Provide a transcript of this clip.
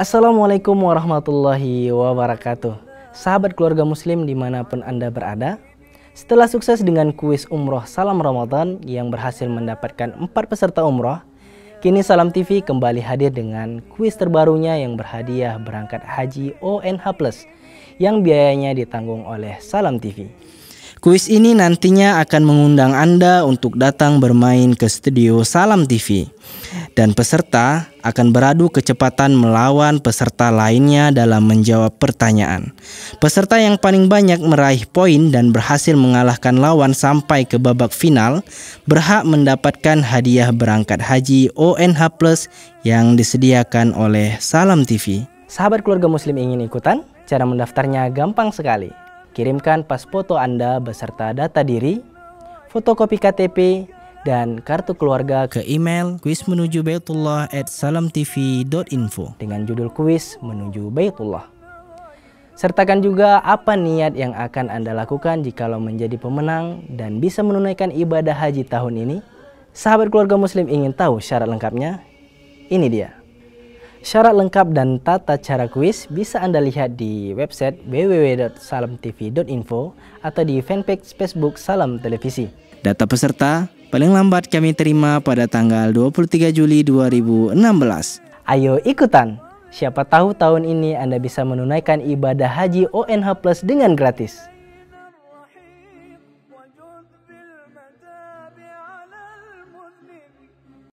Assalamualaikum warahmatullahi wabarakatuh Sahabat keluarga muslim dimanapun Anda berada Setelah sukses dengan kuis umroh Salam Ramadhan yang berhasil mendapatkan 4 peserta umroh Kini Salam TV kembali hadir dengan kuis terbarunya yang berhadiah berangkat haji ONH Plus yang biayanya ditanggung oleh Salam TV. Kuis ini nantinya akan mengundang Anda untuk datang bermain ke studio Salam TV. Dan peserta akan beradu kecepatan melawan peserta lainnya dalam menjawab pertanyaan. Peserta yang paling banyak meraih poin dan berhasil mengalahkan lawan sampai ke babak final berhak mendapatkan hadiah berangkat haji ONH Plus yang disediakan oleh Salam TV. Sahabat keluarga muslim ingin ikutan? Cara mendaftarnya gampang sekali Kirimkan pas foto Anda beserta data diri, fotokopi KTP, dan kartu keluarga ke email kuis menuju baitullah at salamtv.info dengan judul kuis menuju baitullah. Sertakan juga apa niat yang akan Anda lakukan jika lo menjadi pemenang dan bisa menunaikan ibadah haji tahun ini. Sahabat keluarga muslim ingin tahu syarat lengkapnya? Ini dia. Syarat lengkap dan tata cara kuis bisa Anda lihat di website www.salamtv.info atau di fanpage Facebook Salam Televisi. Data peserta paling lambat kami terima pada tanggal 23 Juli 2016. Ayo ikutan! Siapa tahu tahun ini Anda bisa menunaikan ibadah haji ONH Plus dengan gratis.